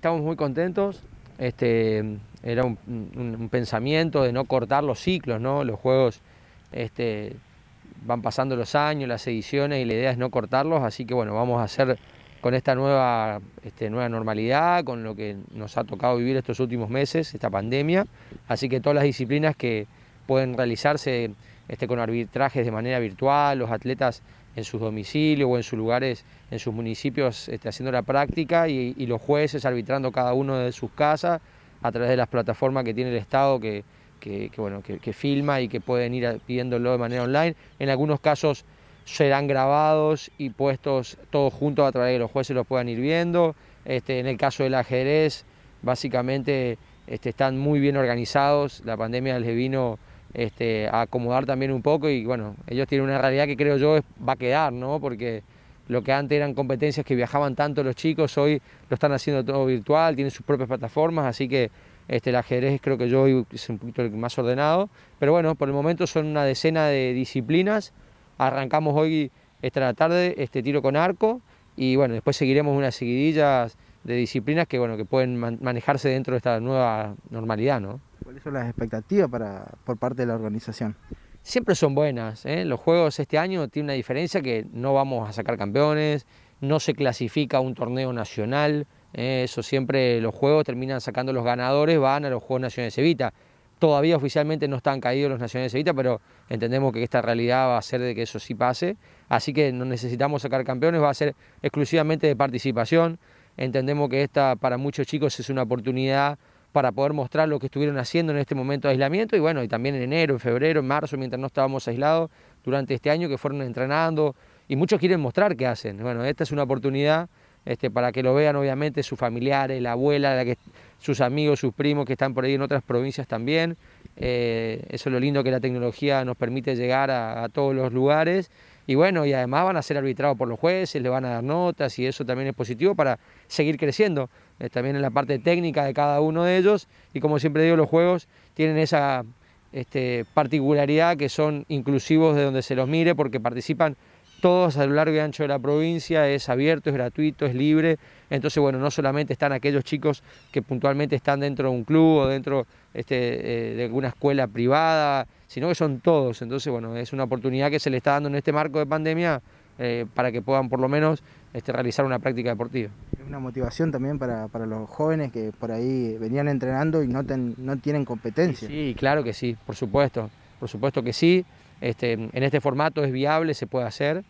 Estamos muy contentos. Este, era un, pensamiento de no cortar los ciclos, ¿no? Los juegos este, van pasando los años, las ediciones y la idea es no cortarlos, así que bueno, vamos a hacer con esta nueva, este, nueva normalidad, con lo que nos ha tocado vivir estos últimos meses, esta pandemia, así que todas las disciplinas que pueden realizarse este, con arbitrajes de manera virtual, los atletas en sus domicilios o en sus lugares, en sus municipios, este, haciendo la práctica y, los jueces arbitrando cada uno de sus casas a través de las plataformas que tiene el Estado que, bueno, que, filma y que pueden ir pidiéndolo de manera online. En algunos casos serán grabados y puestos todos juntos a través de los jueces los puedan ir viendo. Este, en el caso del ajedrez, básicamente este, están muy bien organizados, la pandemia les vino este, a acomodar también un poco y bueno, ellos tienen una realidad que creo yo va a quedar, ¿no? Porque lo que antes eran competencias que viajaban tanto los chicos, hoy lo están haciendo todo virtual, tienen sus propias plataformas, así que este, el ajedrez creo que yo hoy es un poquito más ordenado, pero bueno, por el momento son una decena de disciplinas, arrancamos hoy esta tarde este tiro con arco y bueno, después seguiremos unas seguidillas de disciplinas que bueno, que pueden manejarse dentro de esta nueva normalidad, ¿no? ¿Cuáles son las expectativas por parte de la organización? Siempre son buenas. ¿eh? Los juegos este año tienen una diferencia que no vamos a sacar campeones, no se clasifica a un torneo nacional. ¿eh? Eso siempre los juegos terminan sacando los ganadores, van a los Juegos Nacionales Evita. Todavía oficialmente no están caídos los Nacionales Evita, pero entendemos que esta realidad va a ser de que eso sí pase. Así que no necesitamos sacar campeones, va a ser exclusivamente de participación. Entendemos que esta para muchos chicos es una oportunidad para poder mostrar lo que estuvieron haciendo en este momento de aislamiento y bueno, y también en enero, en febrero, en marzo, mientras no estábamos aislados durante este año que fueron entrenando y muchos quieren mostrar qué hacen. Bueno, esta es una oportunidad este, para que lo vean obviamente sus familiares, la abuela, sus amigos, sus primos que están por ahí en otras provincias también. Eh, eso es lo lindo que la tecnología nos permite llegar a todos los lugares y bueno, y además van a ser arbitrados por los jueces, le van a dar notas y eso también es positivo para seguir creciendo, eh, también en la parte técnica de cada uno de ellos y como siempre digo, los juegos tienen esa este, particularidad que son inclusivos de donde se los mire porque participan todos a lo largo y ancho de la provincia, es abierto, es gratuito, es libre, entonces bueno, no solamente están aquellos chicos que puntualmente están dentro de un club o dentro este, eh, de alguna escuela privada, sino que son todos. Entonces, bueno, es una oportunidad que se le está dando en este marco de pandemia eh, para que puedan por lo menos este, realizar una práctica deportiva. Es una motivación también para, los jóvenes que por ahí venían entrenando y no, tienen competencia. Sí, claro que sí, por supuesto, por supuesto que sí. Este, en este formato es viable, se puede hacer.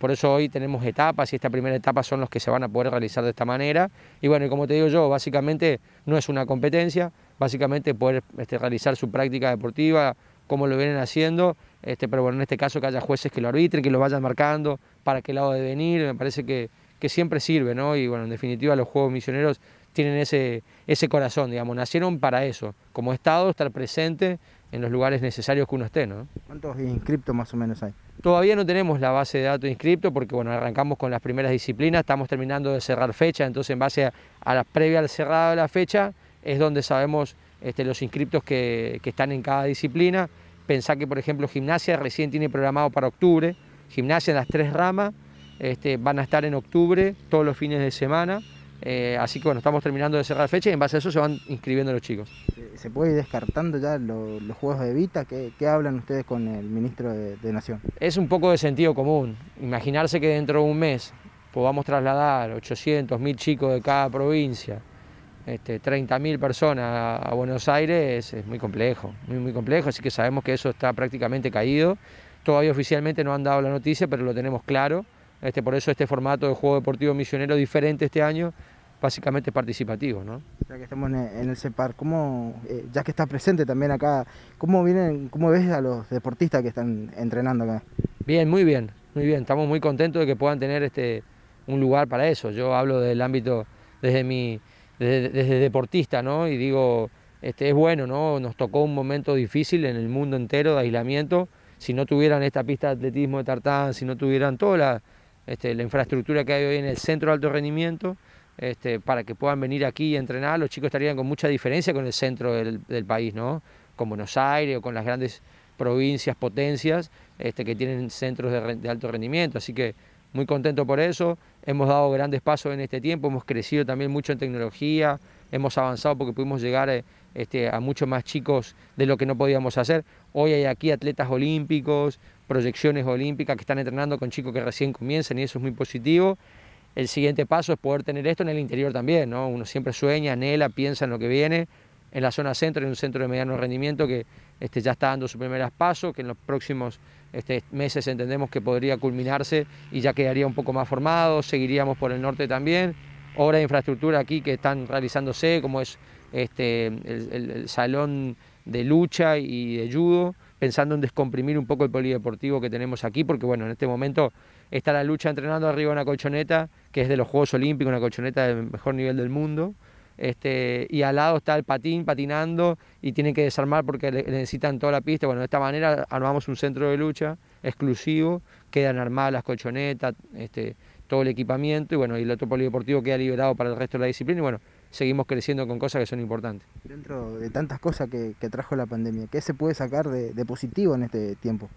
por eso hoy tenemos etapas y esta primera etapa son los que se van a poder realizar de esta manera. Y bueno, como te digo yo, básicamente no es una competencia, básicamente poder este, realizar su práctica deportiva como lo vienen haciendo, este, pero bueno, en este caso que haya jueces que lo arbitren, que lo vayan marcando, para qué lado de venir, me parece que, siempre sirve, ¿no? Y bueno, en definitiva los Juegos Misioneros tienen ese, ese corazón, digamos, nacieron para eso, como Estado, estar presente en los lugares necesarios que uno esté. ¿no? ¿Cuántos inscriptos más o menos hay? Todavía no tenemos la base de datos inscriptos porque bueno, arrancamos con las primeras disciplinas, estamos terminando de cerrar fecha, entonces en base a, la previa al cerrado de la fecha es donde sabemos este, los inscriptos que, están en cada disciplina. Pensá que, por ejemplo, gimnasia recién tiene programado para octubre, gimnasia en las tres ramas, este, van a estar en octubre todos los fines de semana. Eh, así que bueno, estamos terminando de cerrar fecha y en base a eso se van inscribiendo los chicos. Eh, ¿Se puede ir descartando ya los juegos de Vita? ¿Qué, hablan ustedes con el ministro de, de, Nación? Es un poco de sentido común. Imaginarse que dentro de un mes podamos trasladar 800, 1000 chicos de cada provincia 30.000 este, personas a Buenos Aires es, muy complejo, muy, muy complejo, así que sabemos que eso está prácticamente caído. Todavía oficialmente no han dado la noticia, pero lo tenemos claro. Este, por eso este formato de juego deportivo misionero diferente este año, básicamente participativo. Ya que estamos en el CEPAR, ¿cómo, eh, ya que estás presente también acá, ¿cómo, vienen, ¿cómo ves a los deportistas que están entrenando acá? Bien, muy bien, muy bien. Estamos muy contentos de que puedan tener este, un lugar para eso. Yo hablo del ámbito desde mi desde, deportista, ¿no? Y digo, este, es bueno, ¿no? Nos tocó un momento difícil en el mundo entero de aislamiento. Si no tuvieran esta pista de atletismo de tartán, si no tuvieran toda este, la, infraestructura que hay hoy en el centro de alto rendimiento, este, para que puedan venir aquí y entrenar, los chicos estarían con mucha diferencia con el centro del, país, ¿no? Con Buenos Aires o con las grandes provincias, potencias, este, que tienen centros de, de alto rendimiento. Así que muy contento por eso. Hemos dado grandes pasos en este tiempo, hemos crecido también mucho en tecnología, hemos avanzado porque pudimos llegar eh, este, a muchos más chicos de lo que no podíamos hacer. Hoy hay aquí atletas olímpicos, proyecciones olímpicas que están entrenando con chicos que recién comienzan y eso es muy positivo. El siguiente paso es poder tener esto en el interior también, ¿no? Uno siempre sueña, anhela, piensa en lo que viene. En la zona centro, en un centro de mediano rendimiento que este, ya está dando sus primeros pasos, que en los próximos este, meses entendemos que podría culminarse y ya quedaría un poco más formado, seguiríamos por el norte también, obras de infraestructura aquí que están realizándose, como es este, el, salón de lucha y de judo, pensando en descomprimir un poco el polideportivo que tenemos aquí, porque bueno, en este momento está la lucha entrenando arriba de una colchoneta, que es de los Juegos Olímpicos, una colchoneta del mejor nivel del mundo, este, y al lado está el patín patinando y tienen que desarmar porque necesitan toda la pista. Bueno, de esta manera armamos un centro de lucha exclusivo, quedan armadas las colchonetas, este, todo el equipamiento y bueno, y el otro polideportivo queda liberado para el resto de la disciplina y bueno, seguimos creciendo con cosas que son importantes. Dentro de tantas cosas que, trajo la pandemia, ¿qué se puede sacar de, positivo en este tiempo?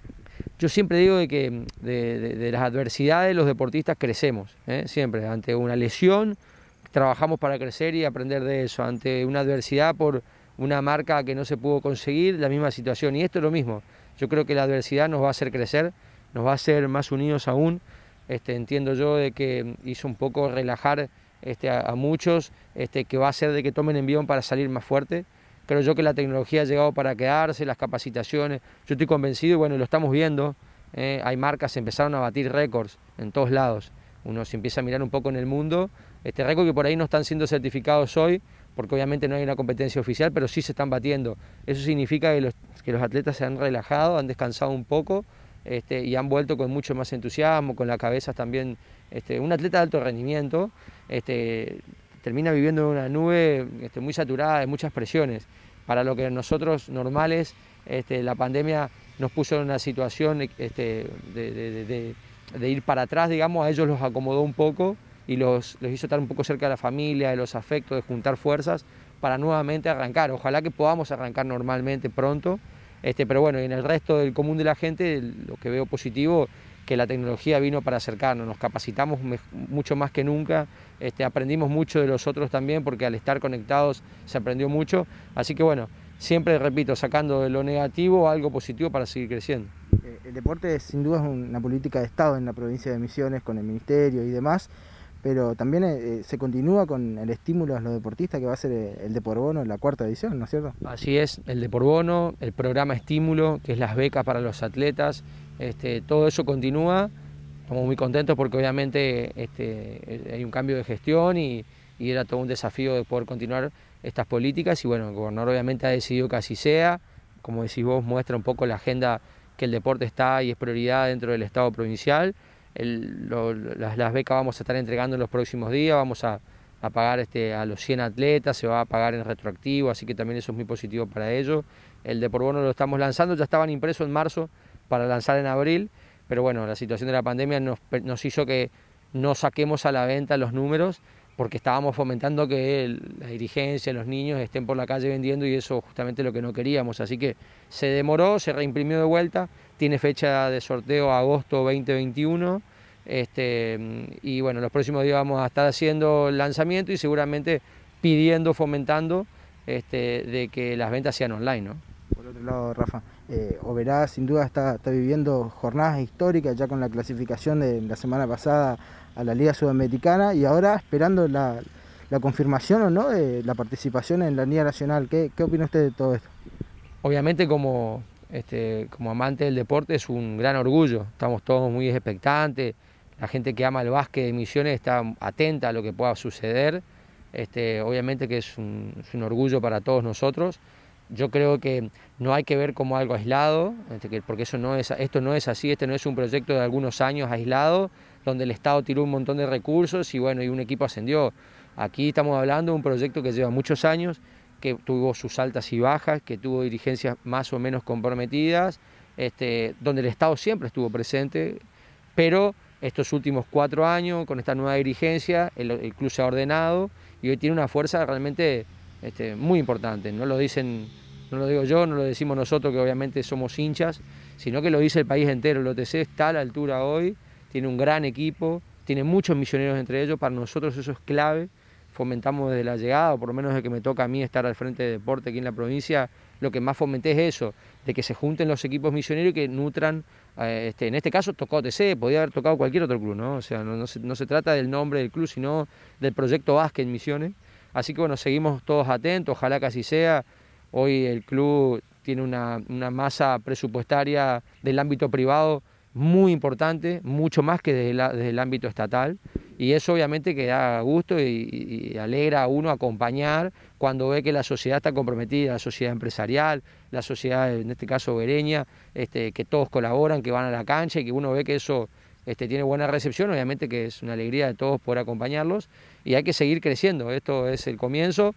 Yo siempre digo de que de, las adversidades los deportistas crecemos, ¿eh? siempre, ante una lesión, trabajamos para crecer y aprender de eso. Ante una adversidad por una marca que no se pudo conseguir, la misma situación. Y esto es lo mismo. Yo creo que la adversidad nos va a hacer crecer, nos va a hacer más unidos aún. Este, entiendo yo de que hizo un poco relajar este, a, muchos, este, que va a ser de que tomen envión para salir más fuerte. Creo yo que la tecnología ha llegado para quedarse, las capacitaciones. Yo estoy convencido bueno, lo estamos viendo. Eh, hay marcas empezaron a batir récords en todos lados. Uno se empieza a mirar un poco en el mundo este, récord que por ahí no están siendo certificados hoy, porque obviamente no hay una competencia oficial, pero sí se están batiendo. Eso significa que los, los atletas se han relajado, han descansado un poco este, y han vuelto con mucho más entusiasmo, con la cabeza también. Este, un atleta de alto rendimiento este, termina viviendo en una nube este, muy saturada de muchas presiones. Para lo que nosotros normales, este, la pandemia nos puso en una situación este, de, de ir para atrás, digamos, a ellos los acomodó un poco y los, hizo estar un poco cerca de la familia, de los afectos, de juntar fuerzas para nuevamente arrancar. Ojalá que podamos arrancar normalmente pronto, este, pero bueno, en el resto del común de la gente lo que veo positivo que la tecnología vino para acercarnos, nos capacitamos mucho más que nunca, este, aprendimos mucho de los otros también porque al estar conectados se aprendió mucho, así que bueno, siempre repito, sacando de lo negativo algo positivo para seguir creciendo. Eh, el deporte sin duda es una política de Estado en la provincia de Misiones con el Ministerio y demás pero también eh, eh, se continúa con el estímulo a los deportistas que va a ser eh, el de por bono, la cuarta edición, ¿no es cierto? Así es, el de por bono, el programa estímulo, que es las becas para los atletas, este, todo eso continúa. Estamos muy contentos porque obviamente este, hay un cambio de gestión y, y, era todo un desafío de poder continuar estas políticas y bueno, el gobernador obviamente ha decidido que así sea, como decís vos, muestra un poco la agenda que el deporte está y es prioridad dentro del Estado provincial las, becas vamos a estar entregando en los próximos días, vamos a, pagar este, a los 100 atletas, se va a pagar en retroactivo, así que también eso es muy positivo para ellos. El de por bono lo estamos lanzando, ya estaban impresos en marzo para lanzar en abril, pero bueno, la situación de la pandemia nos, hizo que no saquemos a la venta los números porque estábamos fomentando que la dirigencia, los niños estén por la calle vendiendo y eso justamente lo que no queríamos. Así que se demoró, se reimprimió de vuelta, tiene fecha de sorteo agosto 2021. Este, y bueno, los próximos días vamos a estar haciendo el lanzamiento y seguramente pidiendo, fomentando este, de que las ventas sean online. ¿no? Por otro lado, Rafa, eh, Oberá sin duda está, viviendo jornadas históricas ya con la clasificación de la semana pasada a la Liga Sudamericana y ahora esperando la, confirmación o no de la participación en la Liga Nacional. ¿Qué, ¿Qué opina usted de todo esto? Obviamente como este, como amante del deporte es un gran orgullo. Estamos todos muy expectantes. La gente que ama el básquet de Misiones está atenta a lo que pueda suceder. Este, obviamente que es un, orgullo para todos nosotros. Yo creo que no hay que ver como algo aislado, este, porque eso no es, esto no es así, este no es un proyecto de algunos años aislado, donde el Estado tiró un montón de recursos y bueno, y un equipo ascendió. Aquí estamos hablando de un proyecto que lleva muchos años, que tuvo sus altas y bajas, que tuvo dirigencias más o menos comprometidas, este, donde el Estado siempre estuvo presente, pero estos últimos cuatro años, con esta nueva dirigencia, el, club se ha ordenado y hoy tiene una fuerza realmente este, muy importante. No lo dicen, no lo digo yo, no lo decimos nosotros que obviamente somos hinchas, sino que lo dice el país entero. El OTC está a la altura hoy, tiene un gran equipo, tiene muchos misioneros entre ellos, para nosotros eso es clave fomentamos desde la llegada, o por lo menos desde que me toca a mí estar al frente de deporte aquí en la provincia, lo que más fomenté es eso, de que se junten los equipos misioneros y que nutran, eh, este, en este caso tocó TC, podría haber tocado cualquier otro club, ¿no? O sea, no, se, trata del nombre del club, sino del proyecto Vázquez en Misiones. Así que bueno, seguimos todos atentos, ojalá que así sea. Hoy el club tiene una, masa presupuestaria del ámbito privado muy importante, mucho más que desde, desde el ámbito estatal y eso obviamente que da gusto y, alegra a uno acompañar cuando ve que la sociedad está comprometida, la sociedad empresarial, la sociedad, en este caso vereña, este, que todos colaboran, que van a la cancha y que uno ve que eso este, tiene buena recepción, obviamente que es una alegría de todos poder acompañarlos y hay que seguir creciendo, esto es el comienzo,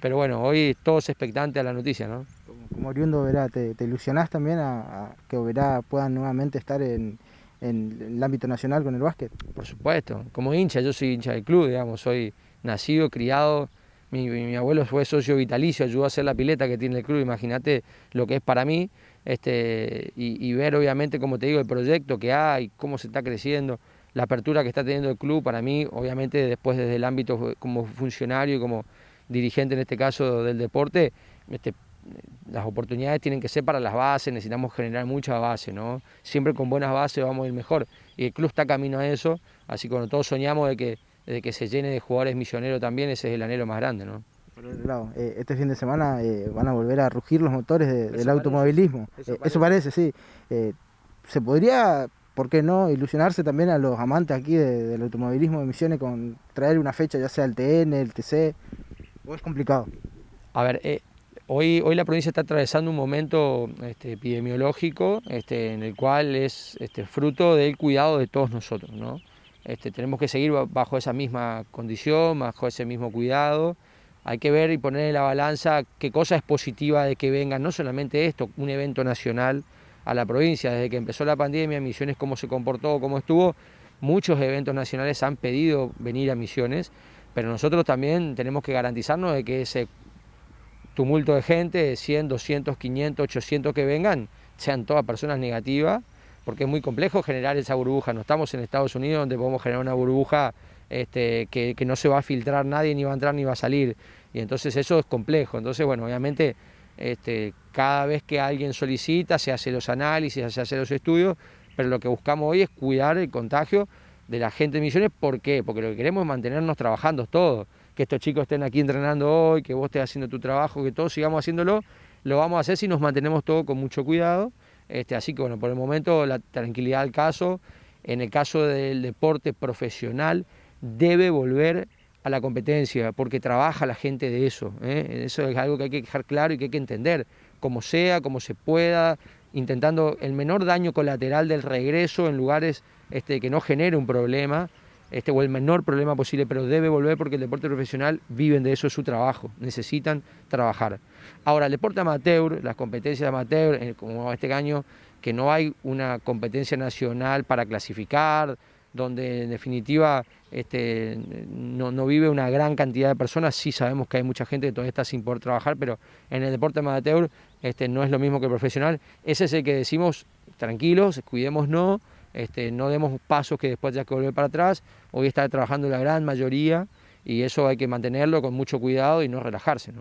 pero bueno, hoy todos expectantes a la noticia, ¿no? Como oriundo Verá, ¿te, te ilusionás también a, que Verá pueda nuevamente estar en, en el ámbito nacional con el básquet? Por supuesto, como hincha, yo soy hincha del club, digamos, soy nacido, criado, mi, abuelo fue socio vitalicio, ayudó a hacer la pileta que tiene el club, imagínate lo que es para mí, este, y, ver obviamente, como te digo, el proyecto que hay, cómo se está creciendo, la apertura que está teniendo el club, para mí, obviamente, después desde el ámbito como funcionario y como dirigente en este caso del deporte, este, las oportunidades tienen que ser para las bases, necesitamos generar mucha base, ¿no? Siempre con buenas bases vamos a ir mejor. Y el club está camino a eso, así que todos soñamos de que, de que se llene de jugadores misioneros también, ese es el anhelo más grande, ¿no? Por otro lado, eh, este fin de semana eh, van a volver a rugir los motores del automovilismo. Eh, eso, parece. sí. ¿Se podría, por qué no, ilusionarse también a los amantes aquí del automovilismo de Misiones con traer una fecha, ya sea el TN, el TC? ¿O es complicado? A ver, Hoy, la provincia está atravesando un momento este, epidemiológico este, en el cual es este, fruto del cuidado de todos nosotros. ¿no? Este, tenemos que seguir bajo esa misma condición, bajo ese mismo cuidado. Hay que ver y poner en la balanza qué cosa es positiva de que venga no solamente esto, un evento nacional a la provincia. Desde que empezó la pandemia, Misiones cómo se comportó, cómo estuvo, muchos eventos nacionales han pedido venir a Misiones, pero nosotros también tenemos que garantizarnos de que ese tumulto de gente, de 100, 200, 500, 800 que vengan, sean todas personas negativas, porque es muy complejo generar esa burbuja. No estamos en Estados Unidos donde podemos generar una burbuja este, que, no se va a filtrar nadie, ni va a entrar ni va a salir. Y entonces eso es complejo. Entonces, bueno, obviamente este, cada vez que alguien solicita, se hace los análisis, se hace los estudios, pero lo que buscamos hoy es cuidar el contagio de la gente de Misiones. ¿Por qué? Porque lo que queremos es mantenernos trabajando todos que estos chicos estén aquí entrenando hoy, que vos estés haciendo tu trabajo, que todos sigamos haciéndolo, lo vamos a hacer si nos mantenemos todo con mucho cuidado. Este, así que bueno, por el momento la tranquilidad del caso, en el caso del deporte profesional, debe volver a la competencia, porque trabaja la gente de eso. ¿eh? Eso es algo que hay que dejar claro y que hay que entender, como sea, como se pueda, intentando el menor daño colateral del regreso en lugares este, que no genere un problema este, o el menor problema posible, pero debe volver porque el deporte profesional viven de eso, es su trabajo, necesitan trabajar. Ahora, el deporte amateur, las competencias amateur, eh, como este año, que no hay una competencia nacional para clasificar, donde en definitiva este, no, vive una gran cantidad de personas, sí sabemos que hay mucha gente que todavía está sin poder trabajar, pero en el deporte amateur este, no es lo mismo que profesional, ese es el que decimos, tranquilos, cuidémonos, este, no demos pasos que después ya que volver para atrás. Hoy está trabajando la gran mayoría y eso hay que mantenerlo con mucho cuidado y no relajarse.